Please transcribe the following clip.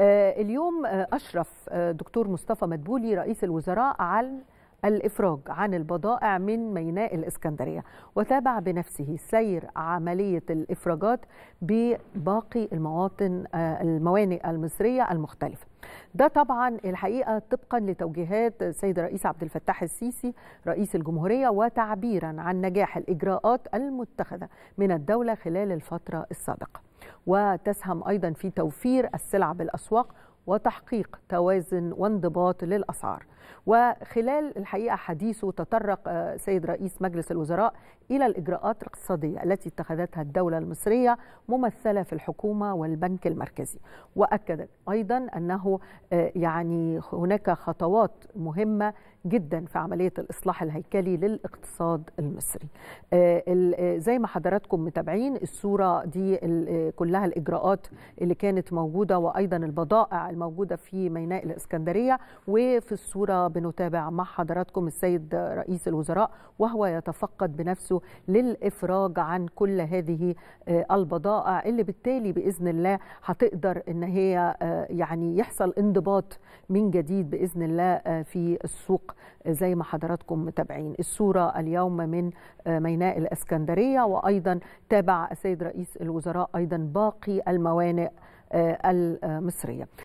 آه، اليوم آه، أشرف آه، دكتور مصطفى مدبولي رئيس الوزراء على الإفراج عن البضائع من ميناء الإسكندرية وتابع بنفسه سير عملية الإفراجات بباقي المواطن الموانئ المصرية المختلفة ده طبعا الحقيقة طبقا لتوجيهات السيد الرئيس عبد الفتاح السيسي رئيس الجمهورية وتعبيرا عن نجاح الإجراءات المتخذة من الدولة خلال الفترة السابقة وتسهم أيضا في توفير السلع بالأسواق وتحقيق توازن وانضباط للأسعار وخلال الحقيقة حديثه تطرق آه، سيد رئيس مجلس الوزراء إلى الإجراءات الاقتصادية التي اتخذتها الدولة المصرية ممثلة في الحكومة والبنك المركزي وأكدت أيضا أنه آه، يعني هناك خطوات مهمة جدا في عملية الإصلاح الهيكلي للاقتصاد المصري آه، زي ما حضراتكم متابعين الصورة دي كلها الإجراءات اللي كانت موجودة وأيضا البضائع الموجودة في ميناء الإسكندرية وفي الصورة بنتابع مع حضراتكم السيد رئيس الوزراء وهو يتفقد بنفسه للإفراج عن كل هذه آه، البضائع اللي بالتالي بإذن الله هتقدر إن هي آه، يعني يحصل انضباط من جديد بإذن الله آه، في السوق زي ما حضراتكم متابعين الصورة اليوم من ميناء الإسكندرية وأيضا تابع السيد رئيس الوزراء أيضا باقي الموانئ المصرية